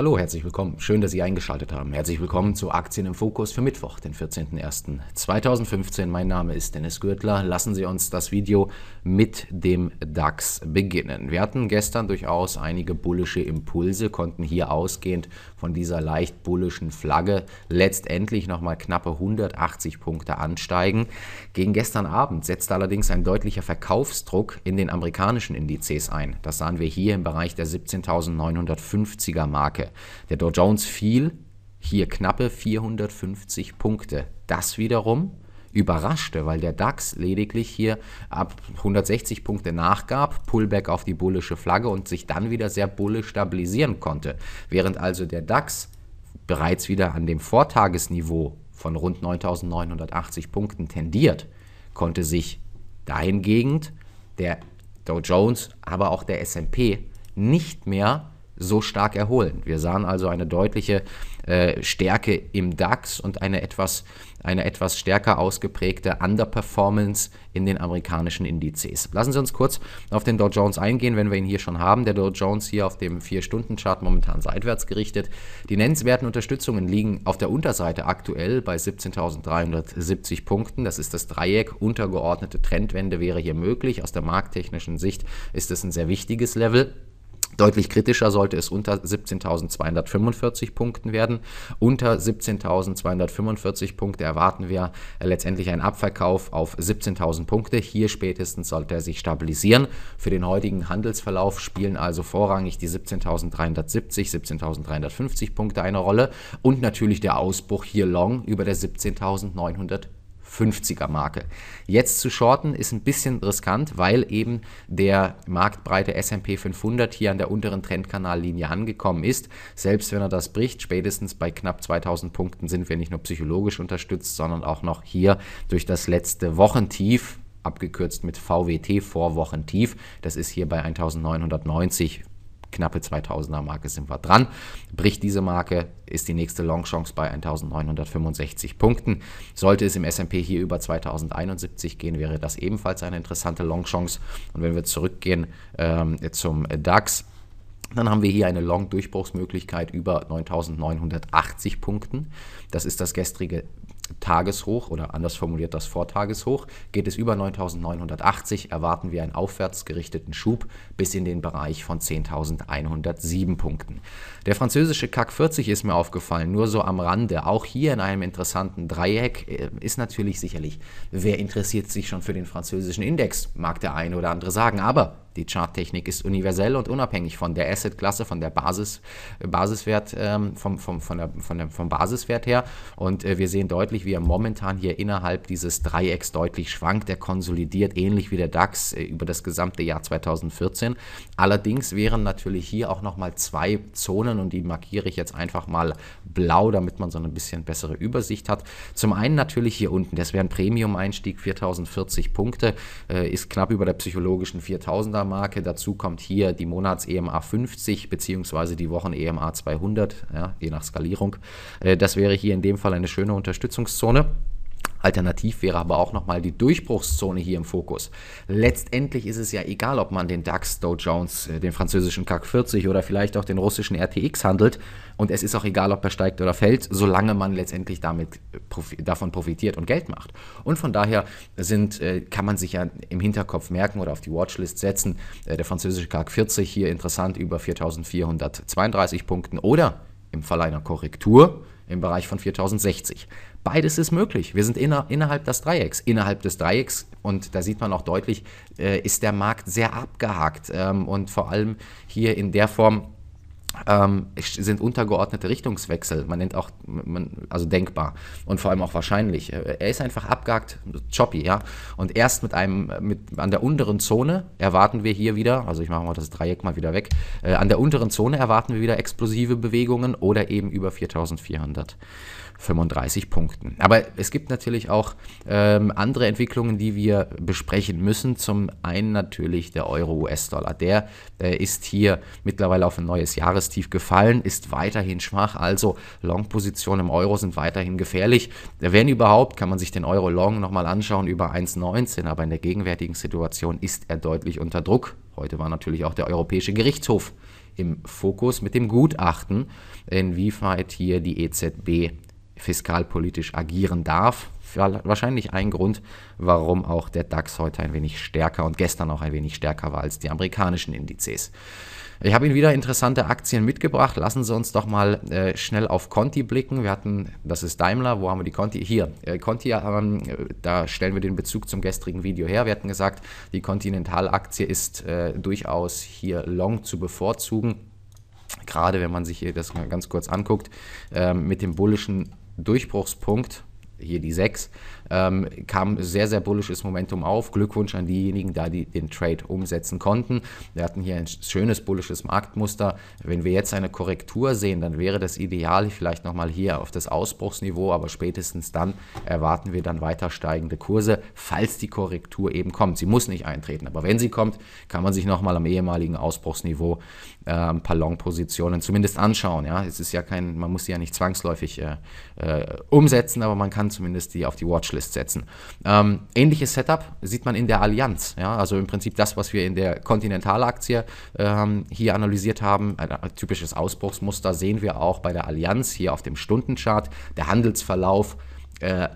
Hallo, herzlich willkommen. Schön, dass Sie eingeschaltet haben. Herzlich willkommen zu Aktien im Fokus für Mittwoch, den 14.01.2015. Mein Name ist Dennis Gürtler. Lassen Sie uns das Video mit dem DAX beginnen. Wir hatten gestern durchaus einige bullische Impulse, konnten hier ausgehend von dieser leicht bullischen Flagge letztendlich nochmal knappe 180 Punkte ansteigen. Gegen gestern Abend setzte allerdings ein deutlicher Verkaufsdruck in den amerikanischen Indizes ein. Das sahen wir hier im Bereich der 17.950er Marke. Der Dow Jones fiel hier knappe 450 Punkte. Das wiederum überraschte, weil der DAX lediglich hier ab 160 Punkte nachgab, Pullback auf die bullische Flagge und sich dann wieder sehr bullisch stabilisieren konnte. Während also der DAX bereits wieder an dem Vortagesniveau von rund 9980 Punkten tendiert, konnte sich dahingegen der Dow Jones, aber auch der SP nicht mehr so stark erholen. Wir sahen also eine deutliche äh, Stärke im DAX und eine etwas, eine etwas stärker ausgeprägte Underperformance in den amerikanischen Indizes. Lassen Sie uns kurz auf den Dow Jones eingehen, wenn wir ihn hier schon haben. Der Dow Jones hier auf dem 4-Stunden-Chart momentan seitwärts gerichtet. Die nennenswerten Unterstützungen liegen auf der Unterseite aktuell bei 17.370 Punkten. Das ist das Dreieck. Untergeordnete Trendwende wäre hier möglich. Aus der markttechnischen Sicht ist es ein sehr wichtiges Level. Deutlich kritischer sollte es unter 17.245 Punkten werden. Unter 17.245 Punkte erwarten wir äh, letztendlich einen Abverkauf auf 17.000 Punkte. Hier spätestens sollte er sich stabilisieren. Für den heutigen Handelsverlauf spielen also vorrangig die 17.370, 17.350 Punkte eine Rolle und natürlich der Ausbruch hier long über der 17.900. 50er Marke. Jetzt zu shorten ist ein bisschen riskant, weil eben der marktbreite S&P 500 hier an der unteren Trendkanallinie angekommen ist. Selbst wenn er das bricht, spätestens bei knapp 2000 Punkten sind wir nicht nur psychologisch unterstützt, sondern auch noch hier durch das letzte Wochentief abgekürzt mit VWT Vorwochentief. Das ist hier bei 1990 knappe 2000er Marke sind wir dran. Bricht diese Marke, ist die nächste Long-Chance bei 1965 Punkten. Sollte es im S&P hier über 2071 gehen, wäre das ebenfalls eine interessante Long-Chance. Und wenn wir zurückgehen ähm, zum DAX, dann haben wir hier eine Long-Durchbruchsmöglichkeit über 9.980 Punkten. Das ist das gestrige Tageshoch oder anders formuliert das Vortageshoch geht es über 9.980, erwarten wir einen aufwärts gerichteten Schub bis in den Bereich von 10.107 Punkten. Der französische CAC 40 ist mir aufgefallen, nur so am Rande, auch hier in einem interessanten Dreieck, äh, ist natürlich sicherlich, wer interessiert sich schon für den französischen Index, mag der eine oder andere sagen, aber die Charttechnik ist universell und unabhängig von der Assetklasse, von der Basis, äh, Basiswert, ähm, vom, vom, von der, von der, vom Basiswert her. Und äh, wir sehen deutlich, wie er momentan hier innerhalb dieses Dreiecks deutlich schwankt. Er konsolidiert ähnlich wie der DAX äh, über das gesamte Jahr 2014. Allerdings wären natürlich hier auch nochmal zwei Zonen und die markiere ich jetzt einfach mal blau, damit man so ein bisschen bessere Übersicht hat. Zum einen natürlich hier unten, das wäre ein Premium-Einstieg, 4040 Punkte, äh, ist knapp über der psychologischen 4000er. Sondermarke. Dazu kommt hier die Monats-EMA 50 bzw. die Wochen-EMA 200, ja, je nach Skalierung. Äh, das wäre hier in dem Fall eine schöne Unterstützungszone. Alternativ wäre aber auch nochmal die Durchbruchszone hier im Fokus. Letztendlich ist es ja egal, ob man den DAX, Dow Jones, äh, den französischen CAC 40 oder vielleicht auch den russischen RTX handelt. Und es ist auch egal, ob er steigt oder fällt, solange man letztendlich damit äh, profi davon profitiert und Geld macht. Und von daher sind, äh, kann man sich ja im Hinterkopf merken oder auf die Watchlist setzen, der französische CAC 40 hier interessant über 4432 Punkten oder im Fall einer Korrektur im Bereich von 4060. Beides ist möglich. Wir sind inner, innerhalb des Dreiecks. Innerhalb des Dreiecks, und da sieht man auch deutlich, äh, ist der Markt sehr abgehakt ähm, und vor allem hier in der Form, ähm, sind untergeordnete Richtungswechsel, man nennt auch, man, also denkbar und vor allem auch wahrscheinlich. Äh, er ist einfach abgehakt, choppy, ja. Und erst mit einem, mit, an der unteren Zone erwarten wir hier wieder, also ich mache mal das Dreieck mal wieder weg, äh, an der unteren Zone erwarten wir wieder explosive Bewegungen oder eben über 4435 Punkten. Aber es gibt natürlich auch ähm, andere Entwicklungen, die wir besprechen müssen. Zum einen natürlich der Euro-US-Dollar. Der äh, ist hier mittlerweile auf ein neues Jahres Jahrestief gefallen, ist weiterhin schwach. Also Long-Positionen im Euro sind weiterhin gefährlich. Wenn überhaupt, kann man sich den Euro Long nochmal anschauen über 1,19. Aber in der gegenwärtigen Situation ist er deutlich unter Druck. Heute war natürlich auch der Europäische Gerichtshof im Fokus mit dem Gutachten, inwieweit hier die EZB fiskalpolitisch agieren darf. Wahrscheinlich ein Grund, warum auch der DAX heute ein wenig stärker und gestern auch ein wenig stärker war als die amerikanischen Indizes. Ich habe Ihnen wieder interessante Aktien mitgebracht. Lassen Sie uns doch mal äh, schnell auf Conti blicken. Wir hatten, das ist Daimler, wo haben wir die Conti? Hier, äh, Conti, ähm, äh, da stellen wir den Bezug zum gestrigen Video her. Wir hatten gesagt, die Continental-Aktie ist äh, durchaus hier long zu bevorzugen. Gerade wenn man sich hier das mal ganz kurz anguckt, ähm, mit dem bullischen Durchbruchspunkt, hier die 6 ähm, kam sehr, sehr bullisches Momentum auf. Glückwunsch an diejenigen da, die den Trade umsetzen konnten. Wir hatten hier ein schönes bullisches Marktmuster. Wenn wir jetzt eine Korrektur sehen, dann wäre das ideal vielleicht nochmal hier auf das Ausbruchsniveau, aber spätestens dann erwarten wir dann weiter steigende Kurse, falls die Korrektur eben kommt. Sie muss nicht eintreten, aber wenn sie kommt, kann man sich nochmal am ehemaligen Ausbruchsniveau äh, ein paar Long-Positionen zumindest anschauen. Ja? Es ist ja kein, man muss sie ja nicht zwangsläufig äh, äh, umsetzen, aber man kann zumindest die auf die Watchlist Watchlist setzen. Ähm, ähnliches Setup sieht man in der Allianz. Ja? Also im Prinzip das, was wir in der Kontinentalaktie ähm, hier analysiert haben. Ein typisches Ausbruchsmuster sehen wir auch bei der Allianz hier auf dem Stundenchart. Der Handelsverlauf äh,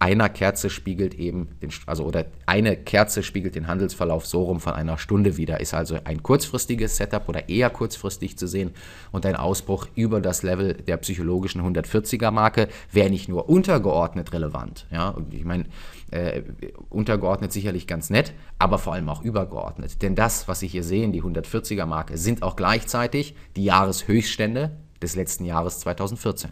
einer Kerze spiegelt eben den, also oder eine Kerze spiegelt den Handelsverlauf so rum von einer Stunde wieder. Ist also ein kurzfristiges Setup oder eher kurzfristig zu sehen und ein Ausbruch über das Level der psychologischen 140er Marke wäre nicht nur untergeordnet relevant. Ja, ich meine, äh, untergeordnet sicherlich ganz nett, aber vor allem auch übergeordnet. Denn das, was Sie hier sehen, die 140er Marke, sind auch gleichzeitig die Jahreshöchststände des letzten Jahres 2014.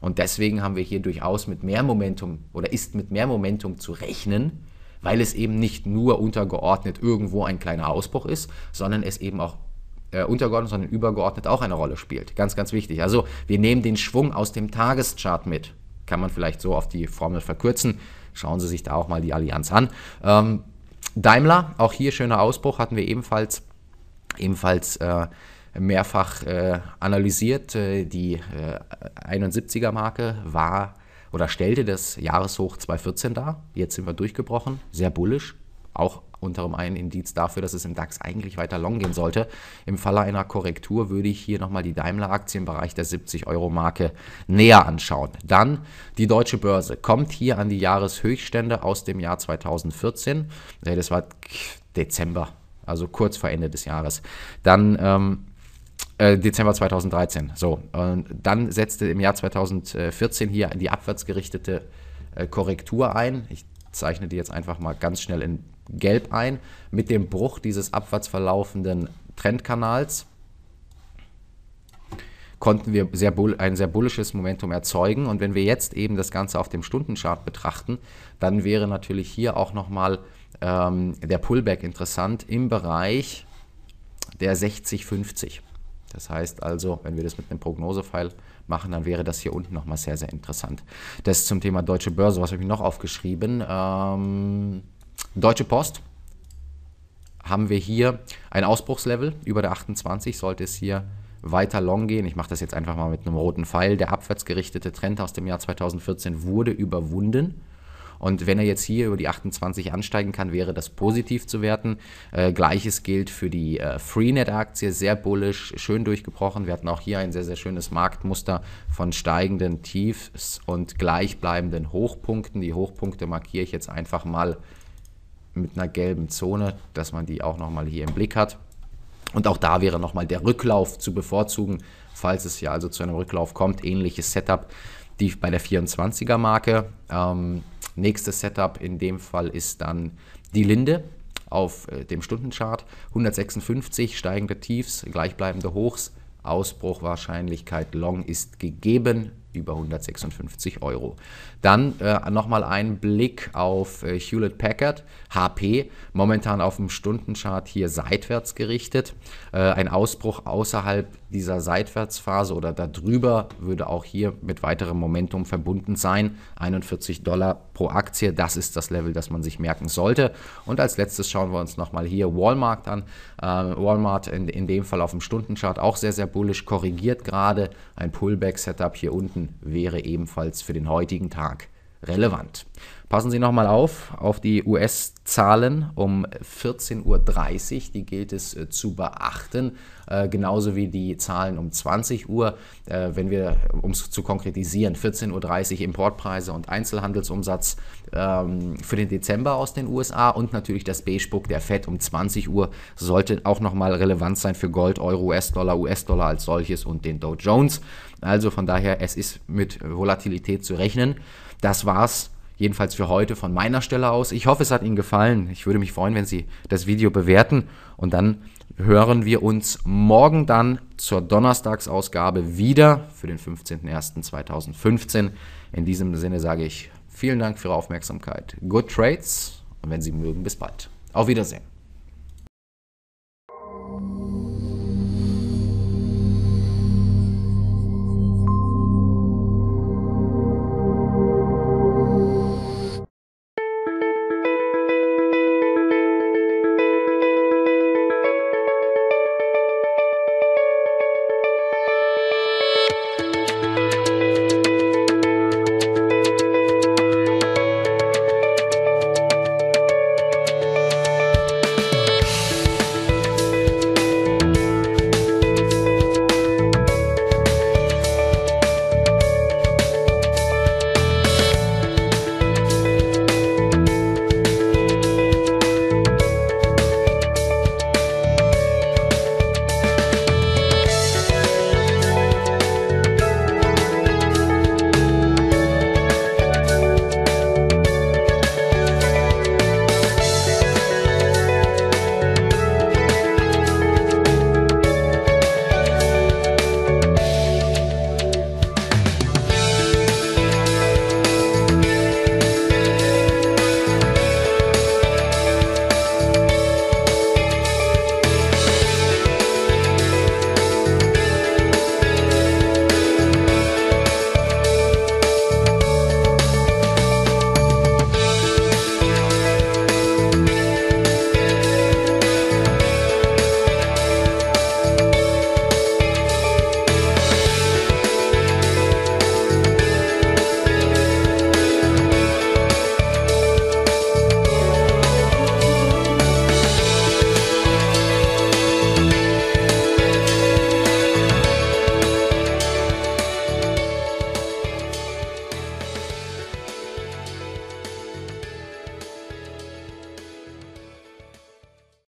Und deswegen haben wir hier durchaus mit mehr Momentum oder ist mit mehr Momentum zu rechnen, weil es eben nicht nur untergeordnet irgendwo ein kleiner Ausbruch ist, sondern es eben auch äh, untergeordnet, sondern übergeordnet auch eine Rolle spielt. Ganz, ganz wichtig. Also wir nehmen den Schwung aus dem Tageschart mit. Kann man vielleicht so auf die Formel verkürzen. Schauen Sie sich da auch mal die Allianz an. Ähm, Daimler, auch hier schöner Ausbruch, hatten wir ebenfalls, ebenfalls äh, mehrfach äh, analysiert. Äh, die äh, 71er Marke war oder stellte das Jahreshoch 2014 dar. Jetzt sind wir durchgebrochen, sehr bullisch, auch unter einen Indiz dafür, dass es im DAX eigentlich weiter long gehen sollte. Im Falle einer Korrektur würde ich hier nochmal die Daimler-Aktie im Bereich der 70-Euro-Marke näher anschauen. Dann die deutsche Börse kommt hier an die Jahreshöchststände aus dem Jahr 2014. Äh, das war Dezember, also kurz vor Ende des Jahres. Dann ähm, äh, Dezember 2013. So, und dann setzte im Jahr 2014 hier die abwärtsgerichtete äh, Korrektur ein. Ich zeichne die jetzt einfach mal ganz schnell in Gelb ein, mit dem Bruch dieses abwärts verlaufenden Trendkanals konnten wir sehr ein sehr bullisches Momentum erzeugen. Und wenn wir jetzt eben das Ganze auf dem Stundenchart betrachten, dann wäre natürlich hier auch nochmal ähm, der Pullback interessant im Bereich der 60,50. Das heißt also, wenn wir das mit einem Prognosefall machen, dann wäre das hier unten nochmal sehr, sehr interessant. Das zum Thema Deutsche Börse. Was habe ich noch aufgeschrieben? Ähm, Deutsche Post haben wir hier ein Ausbruchslevel über der 28, sollte es hier weiter long gehen. Ich mache das jetzt einfach mal mit einem roten Pfeil. Der abwärtsgerichtete Trend aus dem Jahr 2014 wurde überwunden. Und wenn er jetzt hier über die 28 ansteigen kann, wäre das positiv zu werten. Äh, Gleiches gilt für die äh, Freenet-Aktie, sehr bullisch, schön durchgebrochen. Wir hatten auch hier ein sehr, sehr schönes Marktmuster von steigenden Tiefs und gleichbleibenden Hochpunkten. Die Hochpunkte markiere ich jetzt einfach mal mit einer gelben Zone, dass man die auch nochmal hier im Blick hat. Und auch da wäre nochmal der Rücklauf zu bevorzugen, falls es hier also zu einem Rücklauf kommt. Ähnliches Setup die bei der 24er Marke. Ähm, nächstes Setup in dem Fall ist dann die Linde auf äh, dem Stundenchart. 156 steigende Tiefs, gleichbleibende Hochs. Ausbruchwahrscheinlichkeit Long ist gegeben über 156 Euro. Dann äh, nochmal ein Blick auf äh, Hewlett Packard, HP, momentan auf dem Stundenchart hier seitwärts gerichtet. Äh, ein Ausbruch außerhalb dieser Seitwärtsphase oder darüber würde auch hier mit weiterem Momentum verbunden sein. 41 Dollar pro Aktie, das ist das Level, das man sich merken sollte. Und als letztes schauen wir uns nochmal hier Walmart an. Ähm, Walmart in, in dem Fall auf dem Stundenchart auch sehr, sehr bullisch korrigiert gerade. Ein Pullback-Setup hier unten wäre ebenfalls für den heutigen Tag relevant. Passen Sie nochmal auf auf die US-Zahlen um 14.30 Uhr, die gilt es äh, zu beachten, äh, genauso wie die Zahlen um 20 Uhr, äh, wenn wir, um es zu konkretisieren, 14.30 Uhr Importpreise und Einzelhandelsumsatz ähm, für den Dezember aus den USA und natürlich das B-Spuck der FED um 20 Uhr sollte auch nochmal relevant sein für Gold, Euro, US-Dollar, US-Dollar als solches und den Dow Jones. Also von daher, es ist mit Volatilität zu rechnen. Das war's Jedenfalls für heute von meiner Stelle aus. Ich hoffe, es hat Ihnen gefallen. Ich würde mich freuen, wenn Sie das Video bewerten. Und dann hören wir uns morgen dann zur Donnerstagsausgabe wieder für den 15.01.2015. In diesem Sinne sage ich vielen Dank für Ihre Aufmerksamkeit. Good Trades und wenn Sie mögen, bis bald. Auf Wiedersehen.